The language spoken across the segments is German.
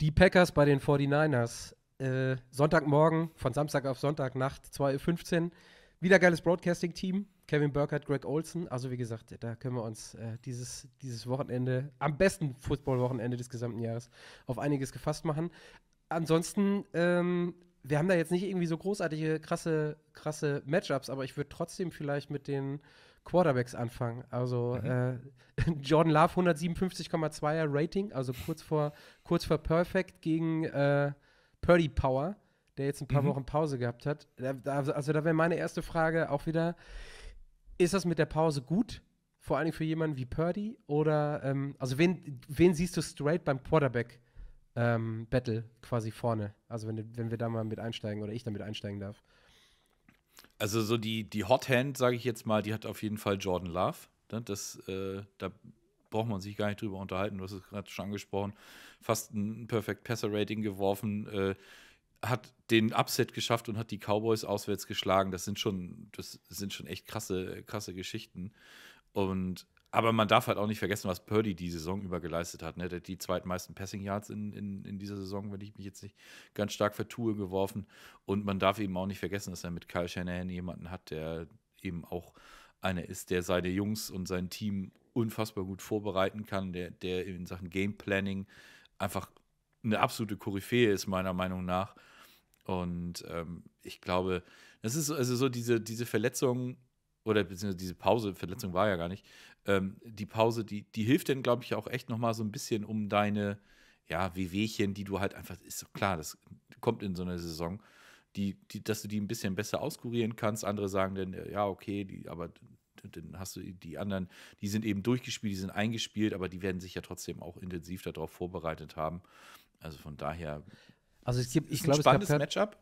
Die Packers bei den 49ers. Äh, Sonntagmorgen, von Samstag auf Sonntagnacht, 2.15 Uhr. Wieder geiles Broadcasting-Team. Kevin Burkhardt, Greg Olson. Also, wie gesagt, da können wir uns äh, dieses, dieses Wochenende, am besten Football-Wochenende des gesamten Jahres, auf einiges gefasst machen. Ansonsten, ähm, wir haben da jetzt nicht irgendwie so großartige, krasse, krasse Matchups, aber ich würde trotzdem vielleicht mit den Quarterbacks anfangen. Also mhm. äh, Jordan Love 157,2er Rating, also kurz vor, kurz vor Perfect gegen äh, Purdy Power, der jetzt ein paar mhm. Wochen Pause gehabt hat. Da, da, also, also da wäre meine erste Frage auch wieder, ist das mit der Pause gut? Vor allem für jemanden wie Purdy? Oder, ähm, also wen, wen siehst du straight beim Quarterback? Ähm, Battle quasi vorne. Also wenn, wenn wir da mal mit einsteigen oder ich damit einsteigen darf. Also so die, die Hot Hand, sage ich jetzt mal, die hat auf jeden Fall Jordan Love. Ne? Das, äh, da braucht man sich gar nicht drüber unterhalten. Du hast es gerade schon angesprochen. Fast ein Perfect Passer Rating geworfen. Äh, hat den Upset geschafft und hat die Cowboys auswärts geschlagen. Das sind schon, das sind schon echt krasse, krasse Geschichten. Und aber man darf halt auch nicht vergessen, was Purdy die Saison über geleistet hat. Ne? Der hat die zweitmeisten Passing Yards in, in, in, dieser Saison, wenn ich mich jetzt nicht ganz stark vertue, geworfen. Und man darf eben auch nicht vergessen, dass er mit Kyle Shanahan jemanden hat, der eben auch einer ist, der seine Jungs und sein Team unfassbar gut vorbereiten kann, der, der in Sachen Game Planning einfach eine absolute Koryphäe ist, meiner Meinung nach. Und ähm, ich glaube, das ist also so diese, diese Verletzung oder beziehungsweise diese Pause, Verletzung war ja gar nicht, ähm, die Pause, die, die hilft dann, glaube ich, auch echt nochmal so ein bisschen um deine, ja, Wehwehchen, die du halt einfach, ist klar, das kommt in so einer Saison, die, die, dass du die ein bisschen besser auskurieren kannst. Andere sagen dann, äh, ja, okay, die, aber dann hast du die anderen, die sind eben durchgespielt, die sind eingespielt, aber die werden sich ja trotzdem auch intensiv darauf vorbereitet haben. Also von daher. Also es gibt, ich glaube, spannendes es spannendes Matchup.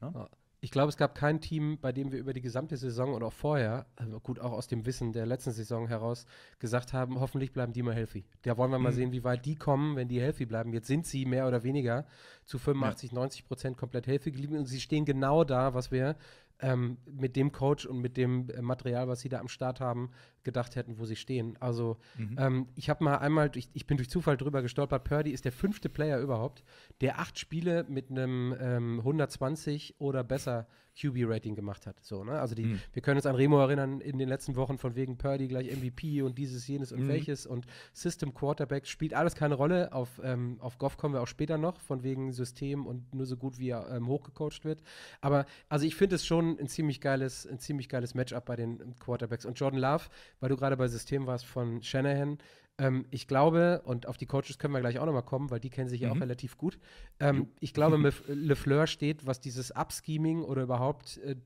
Ja? ich glaube, es gab kein Team, bei dem wir über die gesamte Saison und auch vorher, also gut auch aus dem Wissen der letzten Saison heraus, gesagt haben, hoffentlich bleiben die mal healthy. Da wollen wir mal mhm. sehen, wie weit die kommen, wenn die healthy bleiben. Jetzt sind sie mehr oder weniger zu 85, ja. 90 Prozent komplett healthy geblieben und sie stehen genau da, was wir ähm, mit dem Coach und mit dem äh, Material, was sie da am Start haben, gedacht hätten, wo sie stehen. Also mhm. ähm, ich habe mal einmal, ich, ich bin durch Zufall drüber gestolpert, Purdy ist der fünfte Player überhaupt, der acht Spiele mit einem ähm, 120 oder besser QB-Rating gemacht hat. So, ne? Also die, mhm. wir können uns an Remo erinnern in den letzten Wochen von wegen Purdy gleich MVP und dieses, jenes und mhm. welches und System Quarterback spielt alles keine Rolle. Auf, ähm, auf Goff kommen wir auch später noch, von wegen System und nur so gut wie er ähm, hochgecoacht wird. Aber also ich finde es schon ein ziemlich geiles, ein ziemlich geiles Matchup bei den Quarterbacks. Und Jordan Love weil du gerade bei System warst von Shanahan. Ähm, ich glaube, und auf die Coaches können wir gleich auch nochmal kommen, weil die kennen sich ja auch mhm. relativ gut. Ähm, ich glaube, LeFleur steht, was dieses Upscheming oder überhaupt äh,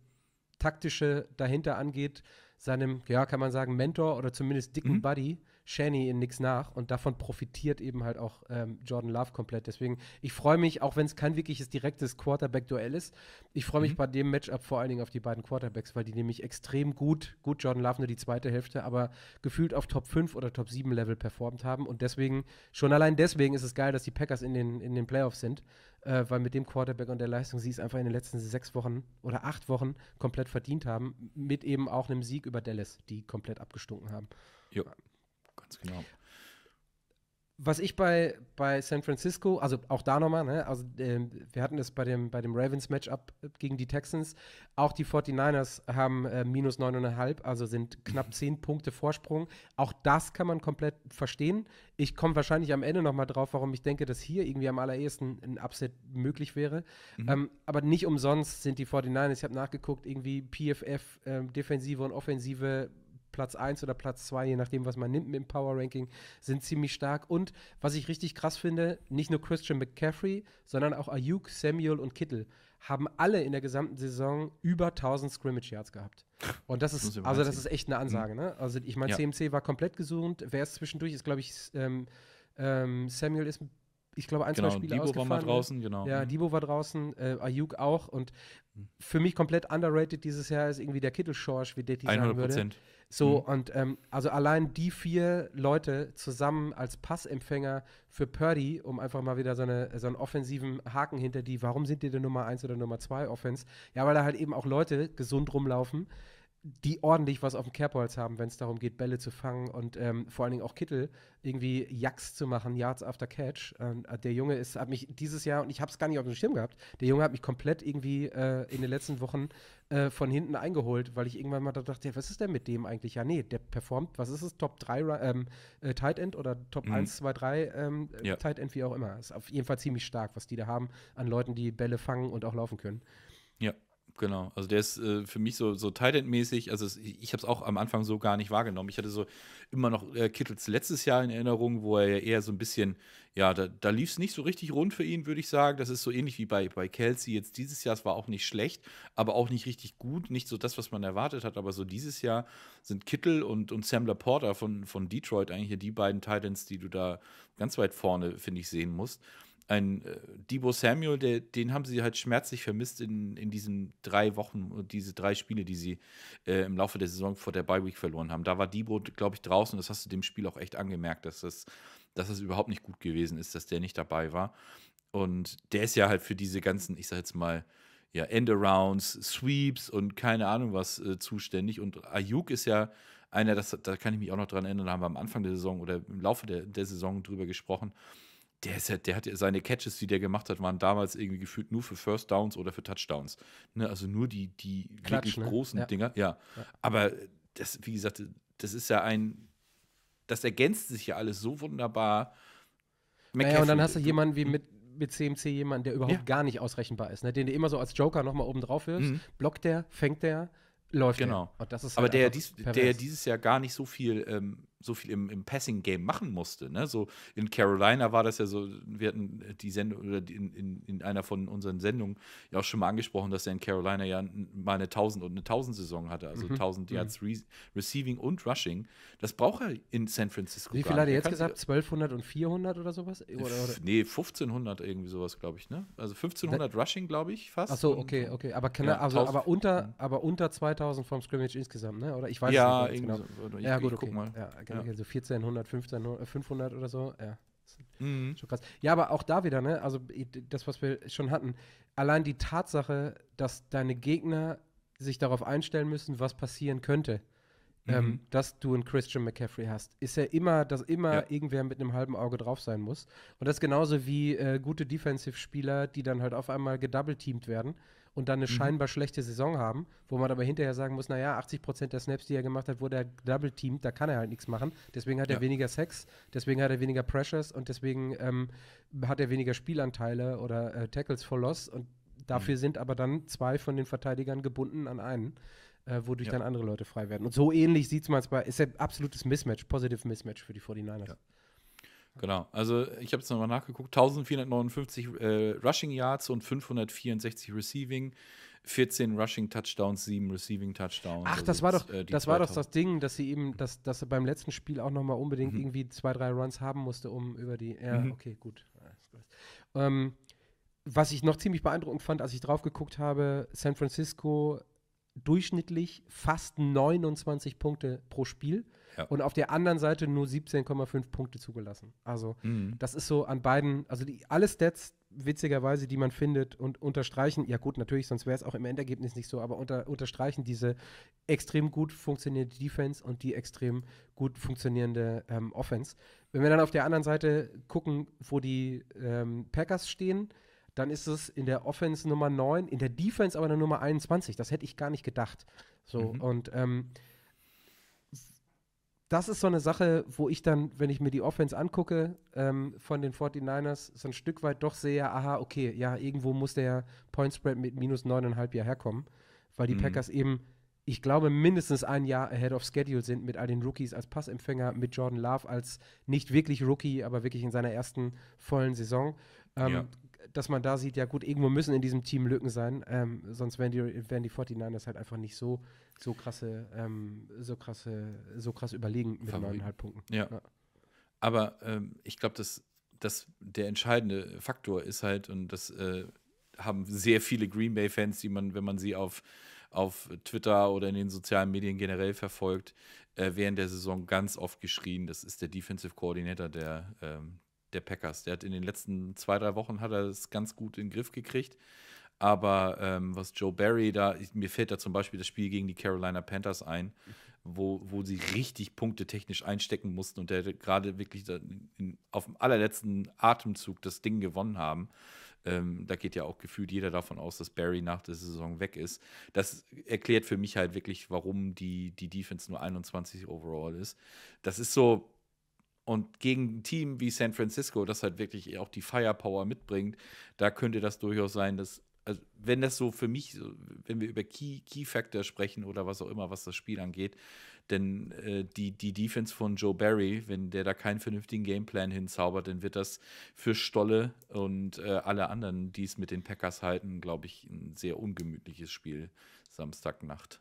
taktische dahinter angeht, seinem, ja, kann man sagen, Mentor oder zumindest dicken mhm. Buddy Shanny in nichts nach und davon profitiert eben halt auch ähm, Jordan Love komplett. Deswegen, ich freue mich, auch wenn es kein wirkliches direktes Quarterback-Duell ist, ich freue mich mhm. bei dem Matchup vor allen Dingen auf die beiden Quarterbacks, weil die nämlich extrem gut, gut Jordan Love nur die zweite Hälfte, aber gefühlt auf Top 5 oder Top 7 Level performt haben und deswegen, schon allein deswegen ist es geil, dass die Packers in den, in den Playoffs sind, äh, weil mit dem Quarterback und der Leistung sie es einfach in den letzten sechs Wochen oder acht Wochen komplett verdient haben, mit eben auch einem Sieg über Dallas, die komplett abgestunken haben. Jo. Ganz genau. Was ich bei, bei San Francisco, also auch da nochmal, ne, also äh, wir hatten es bei dem, bei dem Ravens-Matchup gegen die Texans, auch die 49ers haben äh, minus 9,5, also sind knapp 10 Punkte Vorsprung. Auch das kann man komplett verstehen. Ich komme wahrscheinlich am Ende nochmal drauf, warum ich denke, dass hier irgendwie am allerersten ein Upset möglich wäre. Mhm. Ähm, aber nicht umsonst sind die 49ers, ich habe nachgeguckt, irgendwie PFF, äh, Defensive und Offensive Platz 1 oder Platz 2, je nachdem, was man nimmt mit dem Power Ranking, sind ziemlich stark. Und was ich richtig krass finde, nicht nur Christian McCaffrey, sondern auch Ayuk, Samuel und Kittel haben alle in der gesamten Saison über 1000 Scrimmage Yards gehabt. Und das ist, also das ist echt eine mhm. Ansage. Ne? Also ich meine, ja. CMC war komplett gesund. Wer ist zwischendurch, ist glaube ich, ähm, ähm, Samuel ist ein ich glaube, ein, genau, zwei Spiele Debo war mal ne? draußen, genau. Ja, mhm. Debo war draußen, äh, Ayuk auch. Und mhm. für mich komplett underrated dieses Jahr ist irgendwie der Kittelschorsch, wie Detti 100%. sagen würde. So, mhm. und ähm, also allein die vier Leute zusammen als Passempfänger für Purdy, um einfach mal wieder so, eine, so einen offensiven Haken hinter die, warum sind die denn Nummer 1 oder Nummer 2 Offense? Ja, weil da halt eben auch Leute gesund rumlaufen die ordentlich was auf dem Kerbholz haben, wenn es darum geht, Bälle zu fangen und ähm, vor allen Dingen auch Kittel irgendwie Jacks zu machen, Yards after Catch. Ähm, der Junge ist, hat mich dieses Jahr, und ich habe es gar nicht auf dem Schirm gehabt, der Junge hat mich komplett irgendwie äh, in den letzten Wochen äh, von hinten eingeholt, weil ich irgendwann mal da dachte, ja, was ist denn mit dem eigentlich? Ja, nee, der performt, was ist es, Top 3 ähm, äh, Tight End oder Top mhm. 1, 2, 3 ähm, ja. Tight End, wie auch immer. Ist auf jeden Fall ziemlich stark, was die da haben an Leuten, die Bälle fangen und auch laufen können. Genau, also der ist äh, für mich so, so Tight End-mäßig. Also es, ich habe es auch am Anfang so gar nicht wahrgenommen. Ich hatte so immer noch äh, Kittels letztes Jahr in Erinnerung, wo er ja eher so ein bisschen, ja, da, da lief es nicht so richtig rund für ihn, würde ich sagen. Das ist so ähnlich wie bei, bei Kelsey jetzt dieses Jahr. Es war auch nicht schlecht, aber auch nicht richtig gut. Nicht so das, was man erwartet hat, aber so dieses Jahr sind Kittel und, und Sam Laporta von, von Detroit eigentlich die beiden Tight Ends, die du da ganz weit vorne, finde ich, sehen musst ein äh, Debo Samuel, der, den haben sie halt schmerzlich vermisst in, in diesen drei Wochen, äh, diese drei Spiele, die sie äh, im Laufe der Saison vor der Bye Week verloren haben. Da war Debo, glaube ich, draußen. Das hast du dem Spiel auch echt angemerkt, dass das, dass das überhaupt nicht gut gewesen ist, dass der nicht dabei war. Und der ist ja halt für diese ganzen, ich sag jetzt mal, ja, Endarounds, Sweeps und keine Ahnung was äh, zuständig. Und Ayuk ist ja einer, das, da kann ich mich auch noch dran erinnern, da haben wir am Anfang der Saison oder im Laufe der, der Saison drüber gesprochen der, ist ja, der hat ja seine Catches, die der gemacht hat, waren damals irgendwie gefühlt nur für First Downs oder für Touchdowns. Ne, also nur die, die Klatsch, wirklich ne? großen ja. Dinger. Ja. ja. Aber das, wie gesagt, das ist ja ein, das ergänzt sich ja alles so wunderbar. naja, und dann hast du jemanden wie hm? mit, mit CMC jemanden, der überhaupt ja. gar nicht ausrechenbar ist, ne? den du immer so als Joker nochmal oben drauf wirfst. Mhm. Blockt der, fängt der, läuft genau. der. Genau. Aber halt der, dies, der dieses Jahr gar nicht so viel ähm, so viel im, im Passing-Game machen musste. Ne? So in Carolina war das ja so, wir hatten die Sendung oder in, in, in einer von unseren Sendungen ja auch schon mal angesprochen, dass er in Carolina ja mal eine 1000 und eine 1000 Saison hatte, also mhm. 1000 mhm. Yards mhm. Re Receiving und Rushing. Das braucht er in San Francisco. Wie viel hat er jetzt gesagt? 1200 und 400 oder sowas? Oder, oder? Nee, 1500 irgendwie sowas, glaube ich. Ne? Also 1500 da Rushing, glaube ich, fast. Achso, okay, okay. Aber, ja, er, also, aber, unter, mhm. aber unter 2000 vom Scrimmage insgesamt, ne? oder? Ich weiß ja, nicht genau. So. Ich, ja, gut, ich okay. guck mal. Ja, gar ja. nicht, also 1400, 1500, 500 oder so, ja. Mhm. Schon krass. Ja, aber auch da wieder, ne? Also das, was wir schon hatten, allein die Tatsache, dass deine Gegner sich darauf einstellen müssen, was passieren könnte, mhm. ähm, dass du einen Christian McCaffrey hast, ist ja immer, dass immer ja. irgendwer mit einem halben Auge drauf sein muss. Und das genauso wie äh, gute Defensive-Spieler, die dann halt auf einmal gedoubleteamt werden und dann eine mhm. scheinbar schlechte Saison haben, wo man aber hinterher sagen muss, naja, 80 Prozent der Snaps, die er gemacht hat, wurde er double teamed, da kann er halt nichts machen. Deswegen hat ja. er weniger Sex, deswegen hat er weniger Pressures und deswegen ähm, hat er weniger Spielanteile oder äh, Tackles for Loss und dafür mhm. sind aber dann zwei von den Verteidigern gebunden an einen. Äh, wodurch ja. dann andere Leute frei werden. Und so ähnlich sieht man es bei, ist ein absolutes Mismatch, positive Mismatch für die 49ers. Ja. Genau, also ich habe es nochmal nachgeguckt, 1459 äh, Rushing Yards und 564 Receiving, 14 Rushing Touchdowns, 7 Receiving Touchdowns. Ach, also das war doch äh, das war doch das Ding, dass sie eben dass, dass er beim letzten Spiel auch nochmal unbedingt mhm. irgendwie zwei, drei Runs haben musste, um über die Ja, mhm. okay, gut. Ähm, was ich noch ziemlich beeindruckend fand, als ich drauf geguckt habe, San Francisco durchschnittlich fast 29 Punkte pro Spiel ja. und auf der anderen Seite nur 17,5 Punkte zugelassen. Also mhm. das ist so an beiden, also die, alle Stats witzigerweise, die man findet und unterstreichen, ja gut, natürlich, sonst wäre es auch im Endergebnis nicht so, aber unter, unterstreichen diese extrem gut funktionierende Defense und die extrem gut funktionierende ähm, Offense. Wenn wir dann auf der anderen Seite gucken, wo die ähm, Packers stehen, dann ist es in der Offense Nummer 9, in der Defense aber eine Nummer 21. Das hätte ich gar nicht gedacht. So, mhm. und ähm, das ist so eine Sache, wo ich dann, wenn ich mir die Offense angucke ähm, von den 49ers, so ein Stück weit doch sehe, aha, okay, ja, irgendwo muss der Point Spread mit minus 9,5 Jahr herkommen, weil die mhm. Packers eben, ich glaube, mindestens ein Jahr ahead of schedule sind mit all den Rookies als Passempfänger, mit Jordan Love als nicht wirklich Rookie, aber wirklich in seiner ersten vollen Saison. Ähm, ja dass man da sieht, ja gut, irgendwo müssen in diesem Team Lücken sein, ähm, sonst wären die, wären die 49ers halt einfach nicht so, so krasse, ähm, so krasse, so krass überlegen mit neuneinhalb Punkten. Ja. ja. Aber ähm, ich glaube, dass, dass der entscheidende Faktor ist halt, und das äh, haben sehr viele Green Bay-Fans, die man, wenn man sie auf, auf Twitter oder in den sozialen Medien generell verfolgt, äh, während der Saison ganz oft geschrien, das ist der Defensive Coordinator der, ähm, der Packers. Der hat in den letzten zwei, drei Wochen hat er es ganz gut in den Griff gekriegt. Aber ähm, was Joe Barry da, ich, mir fällt da zum Beispiel das Spiel gegen die Carolina Panthers ein, wo, wo sie richtig Punkte technisch einstecken mussten und der gerade wirklich in, auf dem allerletzten Atemzug das Ding gewonnen haben. Ähm, da geht ja auch gefühlt jeder davon aus, dass Barry nach der Saison weg ist. Das erklärt für mich halt wirklich, warum die, die Defense nur 21 overall ist. Das ist so, und gegen ein Team wie San Francisco, das halt wirklich auch die Firepower mitbringt, da könnte das durchaus sein, dass, also wenn das so für mich, wenn wir über Key, Key Factor sprechen oder was auch immer, was das Spiel angeht, denn äh, die, die Defense von Joe Barry, wenn der da keinen vernünftigen Gameplan hinzaubert, dann wird das für Stolle und äh, alle anderen, die es mit den Packers halten, glaube ich, ein sehr ungemütliches Spiel Samstagnacht.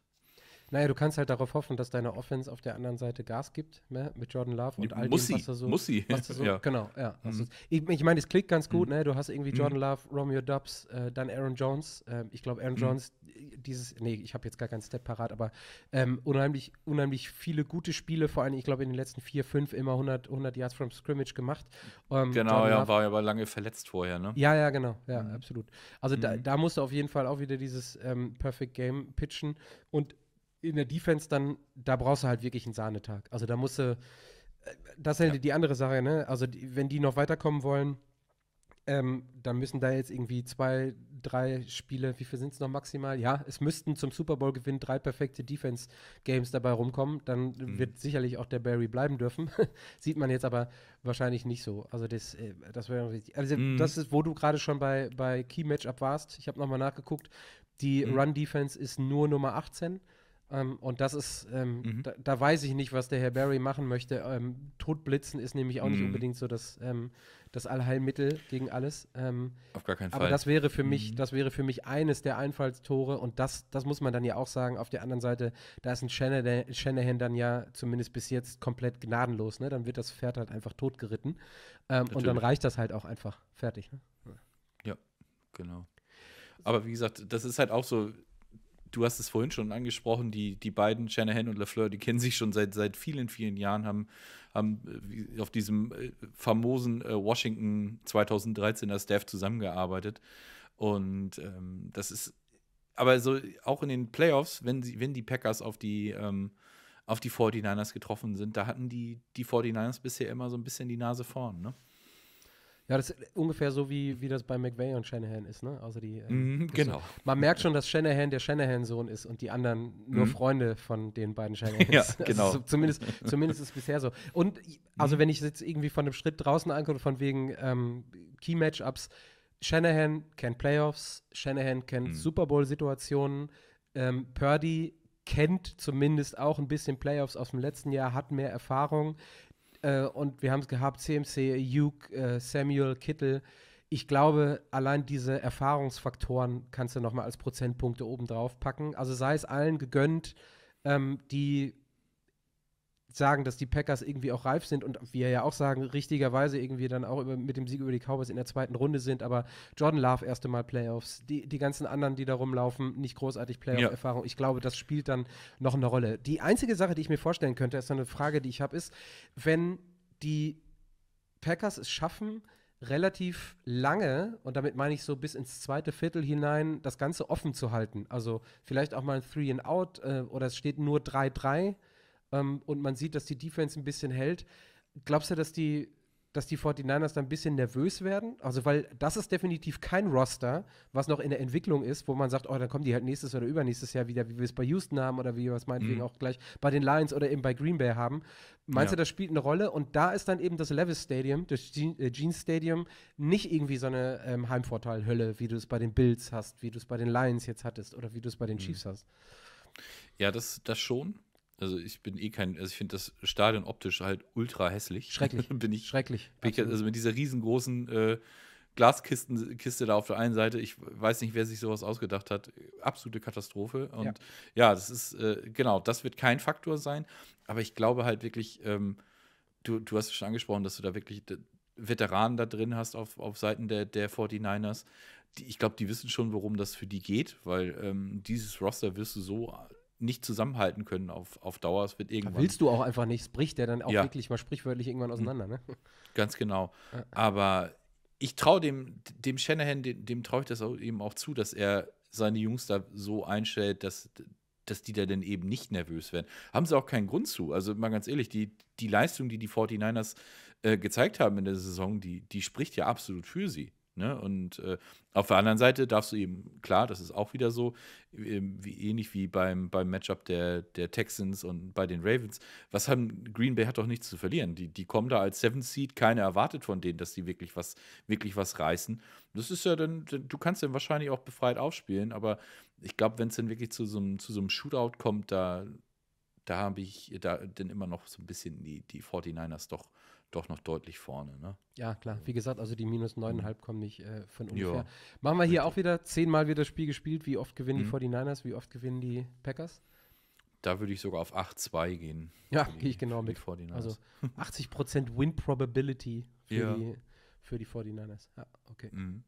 Naja, du kannst halt darauf hoffen, dass deine Offense auf der anderen Seite Gas gibt, ne? mit Jordan Love und all muss dem, sie, was er so. Muss sie. Was er so ja. Genau, ja. Mhm. Also, ich, ich meine, es klingt ganz gut, mhm. ne? Du hast irgendwie Jordan mhm. Love, Romeo Dubs, äh, dann Aaron Jones. Äh, ich glaube, Aaron mhm. Jones, dieses, nee, ich habe jetzt gar keinen Step parat, aber ähm, unheimlich, unheimlich viele gute Spiele, vor allem, ich glaube, in den letzten vier, fünf immer 100, 100 Yards from Scrimmage gemacht. Ähm, genau, Jordan ja, Love, war ja aber lange verletzt vorher, ne? Ja, ja, genau, ja, mhm. absolut. Also da, mhm. da musst du auf jeden Fall auch wieder dieses ähm, Perfect Game pitchen und in der Defense dann, da brauchst du halt wirklich einen Sahnetag. Also da musst du, äh, das ist halt ja. die andere Sache, ne? Also die, wenn die noch weiterkommen wollen, ähm, dann müssen da jetzt irgendwie zwei, drei Spiele, wie viel sind es noch maximal? Ja, es müssten zum Super Bowl gewinnen drei perfekte Defense-Games dabei rumkommen. Dann mhm. wird sicherlich auch der Barry bleiben dürfen. Sieht man jetzt aber wahrscheinlich nicht so. Also das, äh, das wäre richtig. Also mhm. das ist, wo du gerade schon bei, bei Key Matchup warst. Ich habe nochmal nachgeguckt. Die mhm. Run-Defense ist nur Nummer 18. Ähm, und das ist, ähm, mhm. da, da, weiß ich nicht, was der Herr Barry machen möchte. Ähm, Todblitzen ist nämlich auch mhm. nicht unbedingt so das, ähm, das Allheilmittel gegen alles. Ähm, Auf gar keinen Fall. Aber das wäre für mich, mhm. das wäre für mich eines der Einfallstore und das, das muss man dann ja auch sagen. Auf der anderen Seite, da ist ein Shanahan, Shanahan dann ja zumindest bis jetzt komplett gnadenlos. Ne? Dann wird das Pferd halt einfach totgeritten ähm, und dann reicht das halt auch einfach fertig. Ne? Ja, genau. Aber wie gesagt, das ist halt auch so, du hast es vorhin schon angesprochen, die, die beiden, Shanahan und LaFleur, die kennen sich schon seit, seit vielen, vielen Jahren, haben, haben äh, auf diesem äh, famosen äh, Washington 2013er Staff zusammengearbeitet. Und ähm, das ist, aber so auch in den Playoffs, wenn, sie, wenn die Packers auf die, ähm, auf die 49ers getroffen sind, da hatten die, die 49ers bisher immer so ein bisschen die Nase vorn, ne? Ja, das ist ungefähr so, wie, wie das bei McVay und Shanahan ist, ne? Also die, äh, mhm, genau. So, man merkt schon, dass Shanahan der Shanahan-Sohn ist und die anderen nur mhm. Freunde von den beiden Shanahans. Ja, also genau. Also zumindest, zumindest ist es bisher so. Und also mhm. wenn ich jetzt irgendwie von einem Schritt draußen ankomme, von wegen ähm, Key-Matchups, Shanahan kennt Playoffs, Shanahan kennt mhm. Super Bowl-Situationen, ähm, Purdy kennt zumindest auch ein bisschen Playoffs aus dem letzten Jahr, hat mehr Erfahrung. Äh, und wir haben es gehabt, CMC, Hugh, äh, Samuel, Kittel. Ich glaube, allein diese Erfahrungsfaktoren kannst du nochmal als Prozentpunkte oben drauf packen. Also sei es allen gegönnt, ähm, die sagen, dass die Packers irgendwie auch reif sind und wir ja auch sagen, richtigerweise irgendwie dann auch über, mit dem Sieg über die Cowboys in der zweiten Runde sind, aber Jordan Love erste Mal Playoffs, die, die ganzen anderen, die da rumlaufen, nicht großartig Playoff-Erfahrung. Ja. Ich glaube, das spielt dann noch eine Rolle. Die einzige Sache, die ich mir vorstellen könnte, ist eine Frage, die ich habe, ist, wenn die Packers es schaffen, relativ lange, und damit meine ich so bis ins zweite Viertel hinein, das Ganze offen zu halten. Also vielleicht auch mal ein Three and Out äh, oder es steht nur 3-3 ähm, und man sieht, dass die Defense ein bisschen hält, glaubst du, dass die dass die 49ers dann ein bisschen nervös werden. Also, weil das ist definitiv kein Roster, was noch in der Entwicklung ist, wo man sagt, oh, dann kommen die halt nächstes oder übernächstes Jahr wieder, wie wir es bei Houston haben oder wie wir es meinetwegen mhm. auch gleich bei den Lions oder eben bei Green Bay haben. Meinst ja. du, das spielt eine Rolle? Und da ist dann eben das Levis Stadium, das Jeans äh, Stadium, nicht irgendwie so eine ähm, heimvorteil wie du es bei den Bills hast, wie du es bei den Lions jetzt hattest oder wie du es bei den mhm. Chiefs hast. Ja, das, das schon. Also ich bin eh kein, also ich finde das Stadion optisch halt ultra hässlich. Schrecklich. bin ich, Schrecklich. Bin ich, also mit dieser riesengroßen äh, Glaskiste da auf der einen Seite, ich weiß nicht, wer sich sowas ausgedacht hat, absolute Katastrophe. Und ja, ja das ist, äh, genau, das wird kein Faktor sein. Aber ich glaube halt wirklich, ähm, du, du hast es schon angesprochen, dass du da wirklich Veteranen da drin hast auf, auf Seiten der, der 49ers. ich glaube, die wissen schon, worum das für die geht, weil ähm, dieses Roster wirst du so nicht zusammenhalten können auf, auf Dauer. Es wird irgendwann. Da willst du auch einfach nicht, es bricht der dann auch ja. wirklich mal sprichwörtlich irgendwann hm. auseinander, ne? Ganz genau. Aber ich traue dem, dem Shanahan, dem, dem traue ich das auch, eben auch zu, dass er seine Jungs da so einstellt, dass, dass die da dann eben nicht nervös werden. Haben sie auch keinen Grund zu. Also mal ganz ehrlich, die, die Leistung, die die 49ers äh, gezeigt haben in der Saison, die, die spricht ja absolut für sie. Ne? Und äh, auf der anderen Seite darfst du eben, klar, das ist auch wieder so, ähm, wie, ähnlich wie beim, beim Matchup der, der Texans und bei den Ravens, was haben Green Bay hat doch nichts zu verlieren. Die, die kommen da als Seven Seed, keiner erwartet von denen, dass die wirklich was, wirklich was reißen. Das ist ja dann, du kannst dann wahrscheinlich auch befreit aufspielen, aber ich glaube, wenn es dann wirklich zu so einem, zu so einem Shootout kommt, da, da habe ich da dann immer noch so ein bisschen die, die 49ers doch doch noch deutlich vorne. Ne? Ja, klar. Wie gesagt, also die minus 9,5 mhm. kommen nicht äh, von ungefähr. Ja. Machen wir hier auch wieder zehnmal wieder das Spiel gespielt. Wie oft gewinnen mhm. die 49ers? Wie oft gewinnen die Packers? Da würde ich sogar auf 8-2 gehen. Ja, gehe ich genau mit. Also 80% Win Probability für, ja. die, für die 49ers. Ja, okay. Mhm.